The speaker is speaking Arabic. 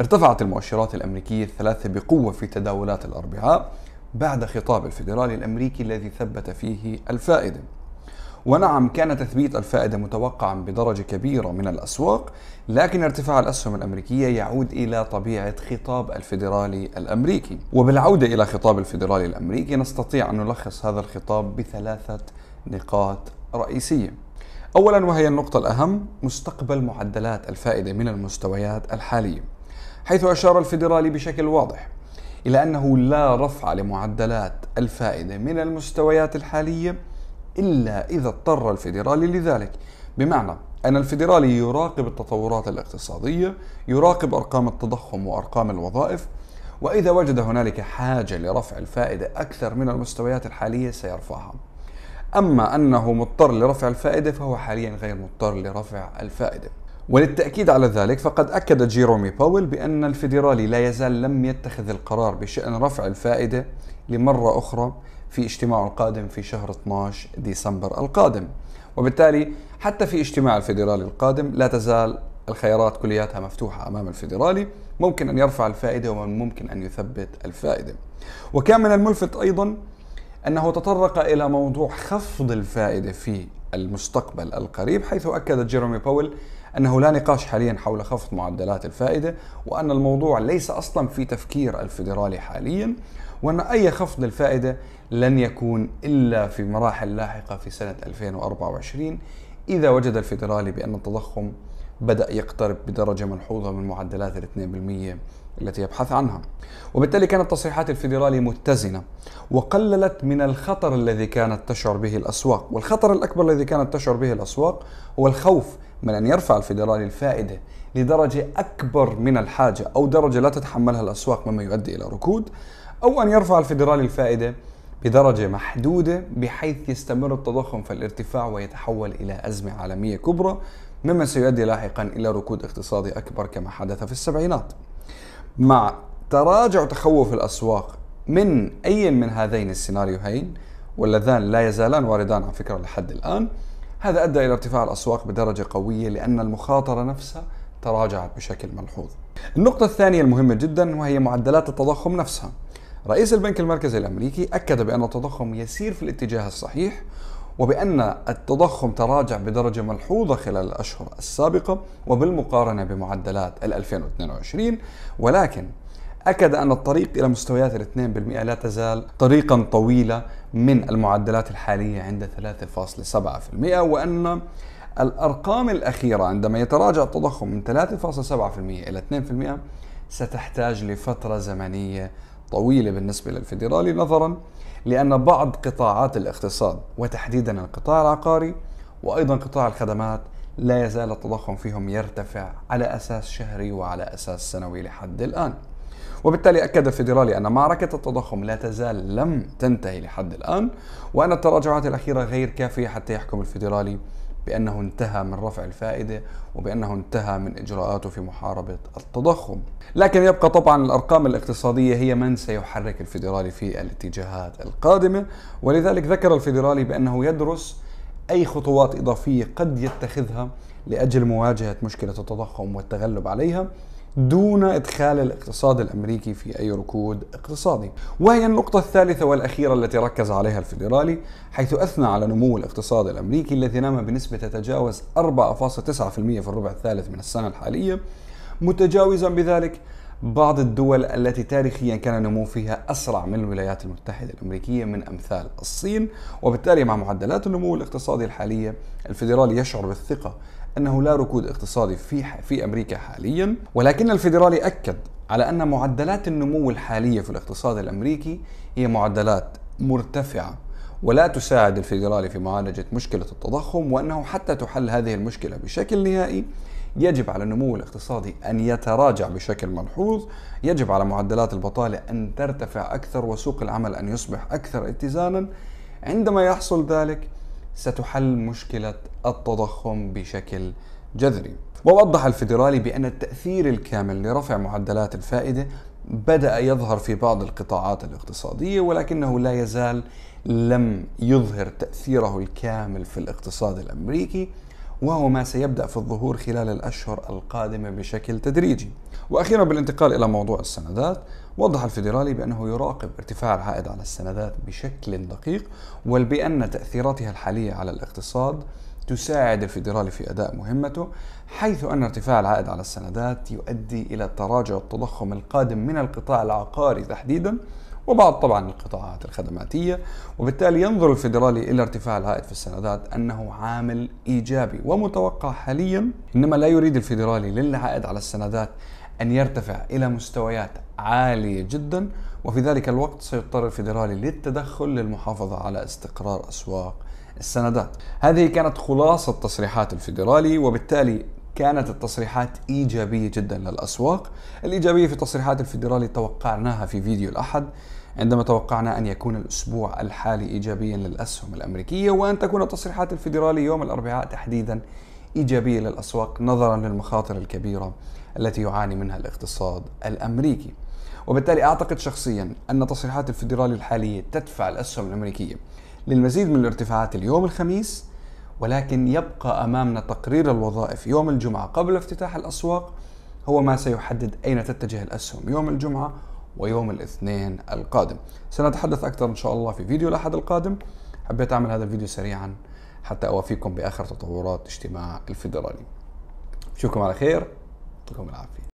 ارتفعت المؤشرات الأمريكية الثلاثة بقوة في تداولات الأربعاء بعد خطاب الفيدرالي الأمريكي الذي ثبت فيه الفائدة ونعم كان تثبيت الفائدة متوقعا بدرجة كبيرة من الأسواق لكن ارتفاع الأسهم الأمريكية يعود إلى طبيعة خطاب الفيدرالي الأمريكي وبالعودة إلى خطاب الفيدرالي الأمريكي نستطيع أن نلخص هذا الخطاب بثلاثة نقاط رئيسية أولا وهي النقطة الأهم مستقبل معدلات الفائدة من المستويات الحالية حيث أشار الفيدرالي بشكل واضح إلى أنه لا رفع لمعدلات الفائدة من المستويات الحالية إلا إذا اضطر الفيدرالي لذلك بمعنى أن الفيدرالي يراقب التطورات الاقتصادية يراقب أرقام التضخم وأرقام الوظائف وإذا وجد هنالك حاجة لرفع الفائدة أكثر من المستويات الحالية سيرفعها أما أنه مضطر لرفع الفائدة فهو حاليا غير مضطر لرفع الفائدة وللتأكيد على ذلك فقد أكد جيرومي باول بأن الفيدرالي لا يزال لم يتخذ القرار بشأن رفع الفائدة لمرة أخرى في اجتماعه القادم في شهر 12 ديسمبر القادم وبالتالي حتى في اجتماع الفيدرالي القادم لا تزال الخيارات كلياتها مفتوحة أمام الفيدرالي ممكن أن يرفع الفائدة ومن ممكن أن يثبت الفائدة وكان من الملفت أيضا أنه تطرق إلى موضوع خفض الفائدة في المستقبل القريب حيث أكد جيرومي باول أنه لا نقاش حاليا حول خفض معدلات الفائدة وأن الموضوع ليس أصلا في تفكير الفيدرالي حاليا وأن أي خفض للفائدة لن يكون إلا في مراحل لاحقة في سنة 2024 إذا وجد الفيدرالي بأن التضخم بدأ يقترب بدرجة ملحوظة من معدلات ال 2% التي يبحث عنها وبالتالي كانت تصريحات الفيدرالي متزنة وقللت من الخطر الذي كانت تشعر به الأسواق والخطر الأكبر الذي كانت تشعر به الأسواق هو الخوف من أن يرفع الفيدرالي الفائدة لدرجة أكبر من الحاجة أو درجة لا تتحملها الأسواق مما يؤدي إلى ركود أو أن يرفع الفيدرالي الفائدة بدرجة محدودة بحيث يستمر التضخم في الارتفاع ويتحول إلى أزمة عالمية كبرى مما سيؤدي لاحقا إلى ركود اقتصادي أكبر كما حدث في السبعينات مع تراجع تخوف الأسواق من أي من هذين السيناريوهين واللذان لا يزالان واردان على فكرة لحد الآن هذا أدى إلى ارتفاع الأسواق بدرجة قوية لأن المخاطرة نفسها تراجعت بشكل ملحوظ النقطة الثانية المهمة جدا وهي معدلات التضخم نفسها رئيس البنك المركزي الأمريكي أكد بأن التضخم يسير في الاتجاه الصحيح وبأن التضخم تراجع بدرجة ملحوظة خلال الأشهر السابقة وبالمقارنة بمعدلات 2022 ولكن أكد أن الطريق إلى مستويات ال 2% لا تزال طريقا طويلة من المعدلات الحالية عند 3.7% وأن الأرقام الأخيرة عندما يتراجع التضخم من 3.7% إلى 2% ستحتاج لفترة زمنية طويلة بالنسبة للفيدرالي نظرا لأن بعض قطاعات الاقتصاد وتحديدا القطاع العقاري وأيضا قطاع الخدمات لا يزال التضخم فيهم يرتفع على أساس شهري وعلى أساس سنوي لحد الآن وبالتالي أكد الفيدرالي أن معركة التضخم لا تزال لم تنتهي لحد الآن وأن التراجعات الأخيرة غير كافية حتى يحكم الفيدرالي بأنه انتهى من رفع الفائدة وبأنه انتهى من إجراءاته في محاربة التضخم لكن يبقى طبعا الأرقام الاقتصادية هي من سيحرك الفيدرالي في الاتجاهات القادمة ولذلك ذكر الفيدرالي بأنه يدرس أي خطوات إضافية قد يتخذها لأجل مواجهة مشكلة التضخم والتغلب عليها دون ادخال الاقتصاد الامريكي في اي ركود اقتصادي. وهي النقطة الثالثة والاخيرة التي ركز عليها الفيدرالي حيث اثنى على نمو الاقتصاد الامريكي الذي نام بنسبة تتجاوز 4.9% في الربع الثالث من السنة الحالية متجاوزا بذلك بعض الدول التي تاريخيا كان نمو فيها اسرع من الولايات المتحده الامريكيه من امثال الصين وبالتالي مع معدلات النمو الاقتصادي الحاليه الفيدرالي يشعر بالثقه انه لا ركود اقتصادي في في امريكا حاليا ولكن الفيدرالي اكد على ان معدلات النمو الحاليه في الاقتصاد الامريكي هي معدلات مرتفعه ولا تساعد الفيدرالي في معالجه مشكله التضخم وانه حتى تحل هذه المشكله بشكل نهائي يجب على النمو الاقتصادي ان يتراجع بشكل ملحوظ، يجب على معدلات البطاله ان ترتفع اكثر وسوق العمل ان يصبح اكثر اتزانا، عندما يحصل ذلك ستحل مشكلة التضخم بشكل جذري ووضح الفيدرالي بأن التأثير الكامل لرفع معدلات الفائدة بدأ يظهر في بعض القطاعات الاقتصادية ولكنه لا يزال لم يظهر تأثيره الكامل في الاقتصاد الأمريكي وهو ما سيبدأ في الظهور خلال الأشهر القادمة بشكل تدريجي وأخيرا بالانتقال إلى موضوع السندات وضح الفيدرالي بأنه يراقب ارتفاع العائد على السندات بشكل دقيق والبأن تأثيراتها الحالية على الاقتصاد تساعد الفيدرالي في أداء مهمته حيث أن ارتفاع العائد على السندات يؤدي إلى تراجع التضخم القادم من القطاع العقاري تحديدا وبعض طبعا القطاعات الخدماتية وبالتالي ينظر الفيدرالي إلى ارتفاع العائد في السندات أنه عامل إيجابي ومتوقع حاليا إنما لا يريد الفيدرالي للعائد على السندات أن يرتفع إلى مستويات عالية جدا وفي ذلك الوقت سيضطر الفيدرالي للتدخل للمحافظة على استقرار أسواق السندات هذه كانت خلاصة تصريحات الفيدرالي وبالتالي كانت التصريحات إيجابية جدا للأسواق الإيجابية في تصريحات الفيدرالي توقعناها في فيديو الأحد عندما توقعنا أن يكون الأسبوع الحالي إيجابيا للأسهم الأمريكية وأن تكون تصريحات الفيدرالي يوم الأربعاء تحديدا إيجابية للأسواق نظرا للمخاطر الكبيرة التي يعاني منها الاقتصاد الأمريكي وبالتالي أعتقد شخصيا أن تصريحات الفيدرالي الحالية تدفع الأسهم الأمريكية للمزيد من الارتفاعات اليوم الخميس ولكن يبقى امامنا تقرير الوظائف يوم الجمعه قبل افتتاح الاسواق هو ما سيحدد اين تتجه الاسهم يوم الجمعه ويوم الاثنين القادم سنتحدث اكثر ان شاء الله في فيديو الاحد القادم حبيت اعمل هذا الفيديو سريعا حتى اوافيكم باخر تطورات اجتماع الفيدرالي اشوفكم على خير يعطيكم العافيه